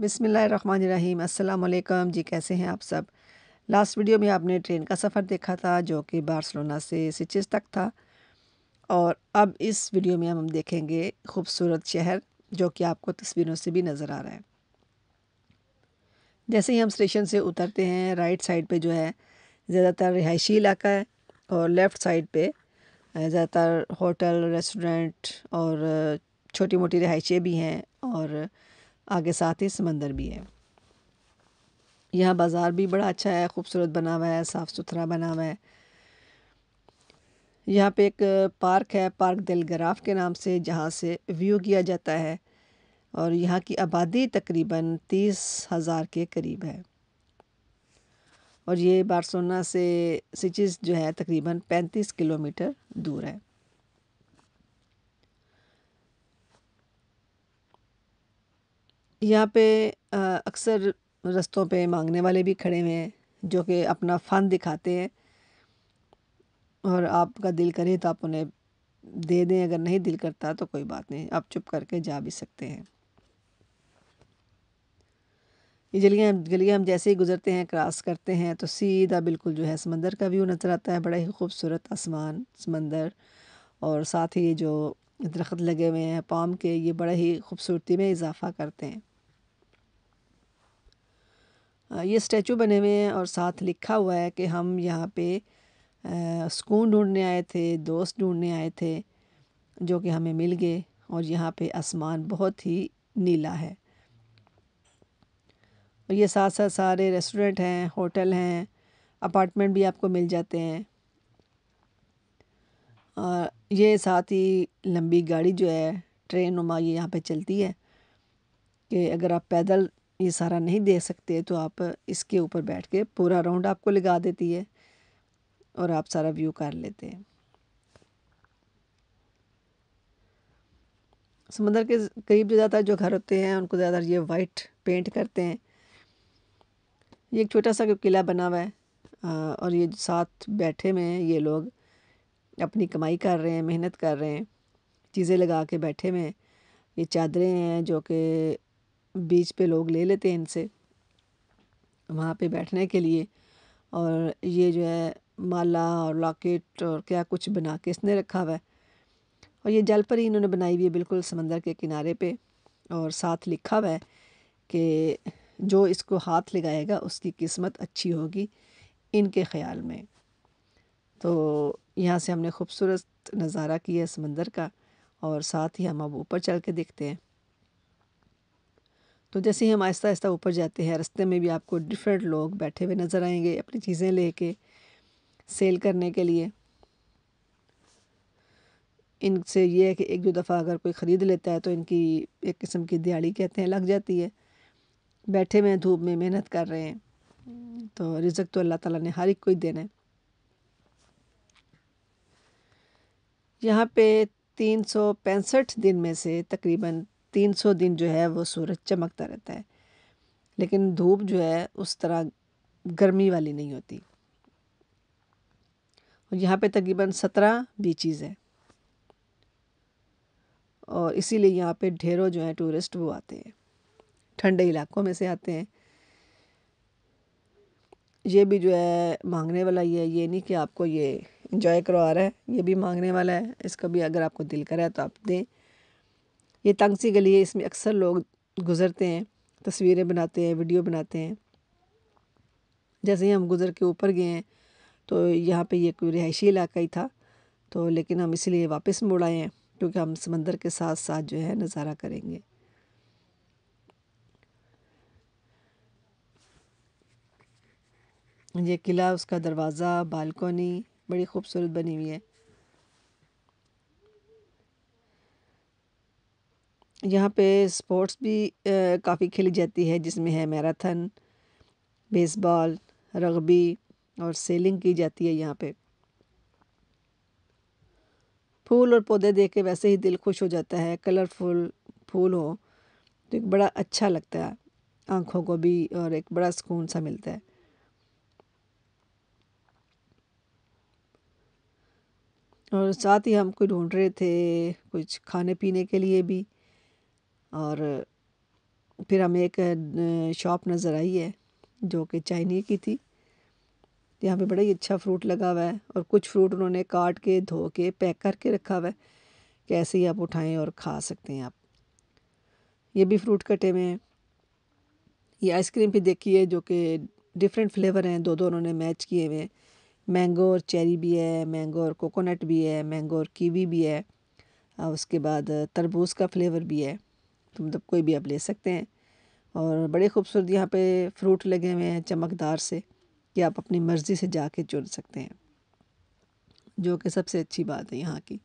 बिसमीम् अल्लाम जी कैसे हैं आप सब लास्ट वीडियो में आपने ट्रेन का सफ़र देखा था जो कि बार्सलोना से सिचिस तक था और अब इस वीडियो में हम देखेंगे खूबसूरत शहर जो कि आपको तस्वीरों से भी नज़र आ रहा है जैसे ही हम स्टेशन से उतरते हैं राइट साइड पे जो है ज़्यादातर रिहायशी इलाका है और लेफ़्ट साइड पे ज़्यादातर होटल रेस्टोरेंट और छोटी मोटी रिहाइशें भी हैं और आगे साथ ही समंदर भी है यहाँ बाज़ार भी बड़ा अच्छा है खूबसूरत बना हुआ है साफ़ सुथरा बना हुआ है यहाँ पे एक पार्क है पार्क दिलगराफ के नाम से जहाँ से व्यू किया जाता है और यहाँ की आबादी तकरीबन तीस हज़ार के करीब है और ये बारसोना से सिचिस जो है तकरीबन पैंतीस किलोमीटर दूर है यहाँ पे अक्सर रस्तों पे मांगने वाले भी खड़े हुए हैं जो कि अपना फन दिखाते हैं और आपका दिल करे तो आप उन्हें दे दें अगर नहीं दिल करता तो कोई बात नहीं आप चुप करके जा भी सकते हैं ये गलियाँ गलियाँ हम जैसे ही गुजरते हैं क्रॉस करते हैं तो सीधा बिल्कुल जो है समंदर का व्यू नज़र आता है बड़ा ही खूबसूरत आसमान समंदर और साथ ही ये जो दरख्त लगे हुए हैं पाम के ये बड़ा ही खूबसूरती में इजाफ़ा करते हैं ये स्टैचू बने हुए हैं और साथ लिखा हुआ है कि हम यहाँ पे सुकून ढूंढने आए थे दोस्त ढूंढने आए थे जो कि हमें मिल गए और यहाँ पे आसमान बहुत ही नीला है और ये साथ साथ सारे रेस्टोरेंट हैं होटल हैं अपार्टमेंट भी आपको मिल जाते हैं और ये साथ ही लंबी गाड़ी जो है ट्रेन नुमा ये यहाँ पे चलती है कि अगर आप पैदल ये सारा नहीं दे सकते तो आप इसके ऊपर बैठ के पूरा राउंड आपको लगा देती है और आप सारा व्यू कर लेते हैं समंदर के करीब ज़्यादातर जो घर होते हैं उनको ज़्यादातर ये वाइट पेंट करते हैं ये एक छोटा सा किला बना हुआ है और ये साथ बैठे हुए हैं ये लोग अपनी कमाई कर रहे हैं मेहनत कर रहे हैं चीज़ें लगा के बैठे हुए हैं ये चादरें हैं जो कि बीच पे लोग ले लेते हैं इनसे वहाँ पे बैठने के लिए और ये जो है माला और लॉकेट और क्या कुछ बना के इसने रखा हुआ है और ये जलपरी इन्होंने बनाई हुई है बिल्कुल समंदर के किनारे पे और साथ लिखा हुआ है कि जो इसको हाथ लगाएगा उसकी किस्मत अच्छी होगी इनके ख्याल में तो यहाँ से हमने खूबसूरत नज़ारा किया समंदर का और साथ ही हम अब ऊपर चल के देखते हैं तो जैसे ही हम आहिस्ता आहिस्ता ऊपर जाते हैं रास्ते में भी आपको डिफरेंट लोग बैठे हुए नज़र आएंगे अपनी चीज़ें लेके सेल करने के लिए इनसे ये है कि एक दो दफ़ा अगर कोई ख़रीद लेता है तो इनकी एक किस्म की दिहाड़ी कहते हैं लग जाती है बैठे हुए धूप में मेहनत कर रहे हैं तो रिजक तो अल्लाह ताला ने हर एक को ही देना है यहाँ पे तीन सौ पैंसठ दिन में से तकरीबन तीन सौ दिन जो है वो सूरज चमकता रहता है लेकिन धूप जो है उस तरह गर्मी वाली नहीं होती और यहाँ पे तकरीबन सत्रह बीचीज़ हैं और इसीलिए यहाँ पे ढेरों जो है टूरिस्ट वो आते हैं ठंडे इलाकों में से आते हैं ये भी जो है मांगने वाला ये ये नहीं कि आपको ये इंजॉय करवा रहा है ये भी मांगने वाला है इसका भी अगर आपको दिल करे तो आप दें ये तंगसी गली है इसमें अक्सर लोग गुज़रते हैं तस्वीरें बनाते हैं वीडियो बनाते हैं जैसे ही हम गुज़र के ऊपर गए हैं तो यहाँ पे ये कोई रिहायशी इलाका ही था तो लेकिन हम इसलिए वापस मुड़ आए हैं क्योंकि हम समंदर के साथ साथ जो है नज़ारा करेंगे ये किला उसका दरवाज़ा बालकोनी बड़ी खूबसूरत बनी हुई है यहाँ पे स्पोर्ट्स भी काफ़ी खेली जाती है जिसमें है मैराथन बेसबॉल रग्बी और सेलिंग की जाती है यहाँ पे फूल और पौधे देख के वैसे ही दिल खुश हो जाता है कलरफुल फूल हो तो एक बड़ा अच्छा लगता है आँखों को भी और एक बड़ा सुकून सा मिलता है और साथ ही हम कोई ढूंढ रहे थे कुछ खाने पीने के लिए भी और फिर हमें एक शॉप नज़र आई है जो कि चाइनी की थी यहाँ पे बड़ा ही अच्छा फ्रूट लगा हुआ है और कुछ फ्रूट उन्होंने काट के धो के पैक करके रखा हुआ है कैसे ही आप उठाएं और खा सकते हैं आप ये भी फ्रूट कटे हुए हैं ये आइसक्रीम भी देखी है जो कि डिफरेंट फ्लेवर हैं दो दो उन्होंने मैच किए हुए हैं मैंगो और चेरी भी है मैंगो और कोकोनट भी है मैंगो और कीवी भी है उसके बाद तरबूज का फ्लेवर भी है तो मतलब कोई भी आप ले सकते हैं और बड़े खूबसूरत यहाँ पे फ्रूट लगे हुए हैं चमकदार से कि आप अपनी मर्ज़ी से जाके चुन सकते हैं जो कि सबसे अच्छी बात है यहाँ की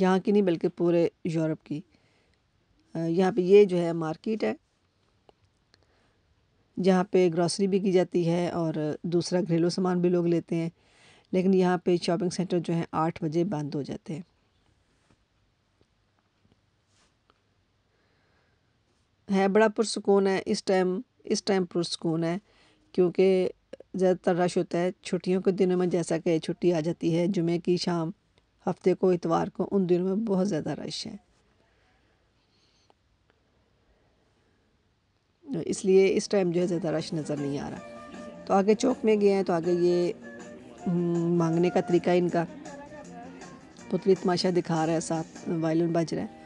यहाँ की नहीं बल्कि पूरे यूरोप की यहाँ पे ये जो है मार्केट है जहाँ पे ग्रॉसरी भी की जाती है और दूसरा घरेलू सामान भी लोग लेते हैं लेकिन यहाँ पे शॉपिंग सेंटर जो है आठ बजे बंद हो जाते हैं है बड़ा पुरसकून है इस टाइम इस टाइम पुरसकून है क्योंकि ज़्यादातर रश होता है छुट्टियों के दिनों में जैसा कि छुट्टी आ जाती है जुमे की शाम हफ्ते को इतवार को उन दिनों में बहुत ज़्यादा रश है तो इसलिए इस टाइम जो है ज़्यादा रश नज़र नहीं आ रहा तो आगे चौक में गए हैं तो आगे ये हम्म, मांगने का तरीका इनका पुतली तमाशा दिखा रहा है साथ वायलिन बज रहा है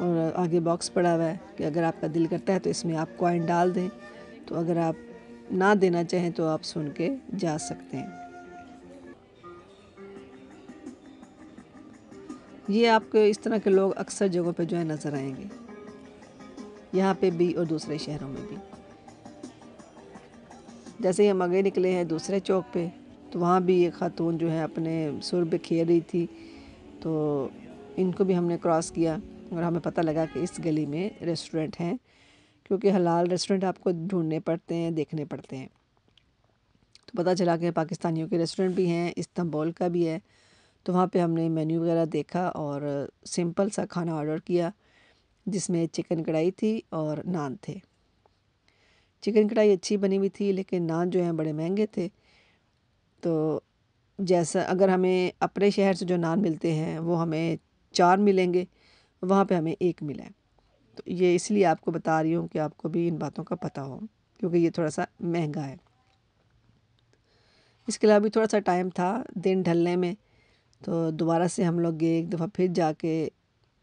और आगे बॉक्स पड़ा हुआ है कि अगर आपका दिल करता है तो इसमें आप कॉइन डाल दें तो अगर आप ना देना चाहें तो आप सुन के जा सकते हैं ये आपको इस तरह के लोग अक्सर जगहों पे जो है नज़र आएंगे यहाँ पे भी और दूसरे शहरों में भी जैसे ही हम आगे निकले हैं दूसरे चौक पे तो वहाँ भी ये खातून जो है अपने सुर बिखेर रही थी तो इनको भी हमने क्रॉस किया और हमें पता लगा कि इस गली में रेस्टोरेंट हैं क्योंकि हलाल रेस्टोरेंट आपको ढूंढने पड़ते हैं देखने पड़ते हैं तो पता चला कि पाकिस्तानियों के रेस्टोरेंट भी हैं इस्तंबुल का भी है तो वहाँ पे हमने मेन्यू वगैरह देखा और सिंपल सा खाना ऑर्डर किया जिसमें चिकन कढ़ाई थी और नान थे चिकन कढ़ाई अच्छी बनी हुई थी लेकिन नान जो हैं बड़े महंगे थे तो जैसा अगर हमें अपने शहर से जो नान मिलते हैं वो हमें चार मिलेंगे वहाँ पे हमें एक मिला है तो ये इसलिए आपको बता रही हूँ कि आपको भी इन बातों का पता हो क्योंकि ये थोड़ा सा महंगा है इसके अलावा भी थोड़ा सा टाइम था दिन ढलने में तो दोबारा से हम लोग गए एक दफ़ा फिर जाके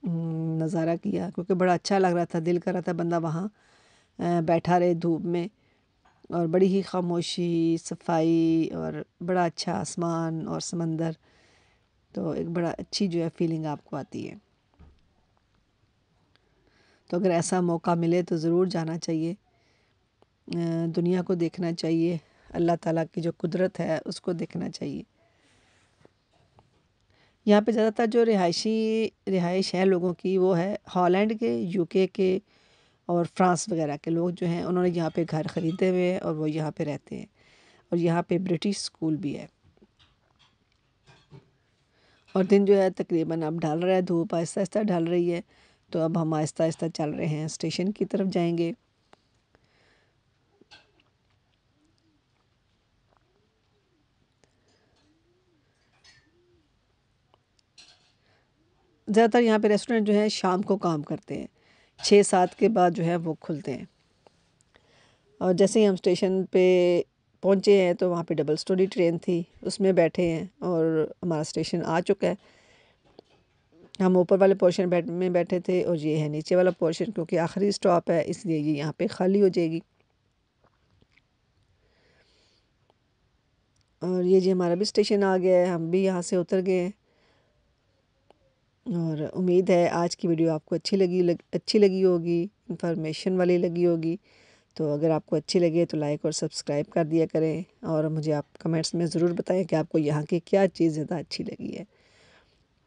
हम्म, नज़ारा किया क्योंकि बड़ा अच्छा लग रहा था दिल कर रहा था बंदा वहाँ बैठा रहे धूप में और बड़ी ही खामोशी सफाई और बड़ा अच्छा आसमान और समंदर तो एक बड़ा अच्छी जो है फीलिंग आपको आती है तो अगर ऐसा मौका मिले तो ज़रूर जाना चाहिए दुनिया को देखना चाहिए अल्लाह ताला की जो कुदरत है उसको देखना चाहिए यहाँ पे ज़्यादातर जो रिहायशी रिहाइश है लोगों की वो है हॉलैंड के यूके के और फ्रांस वगैरह के लोग जो हैं उन्होंने यहाँ पे घर ख़रीदे हुए हैं और वो यहाँ पे रहते हैं और यहाँ पे ब्रिटिश स्कूल भी है और दिन जो है तकरीबन अब ढल रहा है धूप आहिस्ता आहिस्ता ढल रही है तो अब हम आहिस्ता आहिस्ता चल रहे हैं स्टेशन की तरफ जाएंगे ज़्यादातर यहाँ पे रेस्टोरेंट जो है शाम को काम करते हैं छः सात के बाद जो है वो खुलते हैं और जैसे ही हम स्टेशन पे पहुँचे हैं तो वहाँ पे डबल स्टोरी ट्रेन थी उसमें बैठे हैं और हमारा स्टेशन आ चुका है हम ऊपर वाले पोर्शन बैठ में बैठे थे और ये है नीचे वाला पोर्शन क्योंकि आखिरी स्टॉप है इसलिए ये यहाँ पे खाली हो जाएगी और ये जी हमारा भी स्टेशन आ गया है हम भी यहाँ से उतर गए हैं और उम्मीद है आज की वीडियो आपको अच्छी लगी लग, अच्छी लगी होगी इन्फॉर्मेशन वाली लगी होगी तो अगर आपको अच्छी लगे तो लाइक और सब्सक्राइब कर दिया करें और मुझे आप कमेंट्स में ज़रूर बताएं कि आपको यहाँ की क्या चीज़ ज़्यादा अच्छी लगी है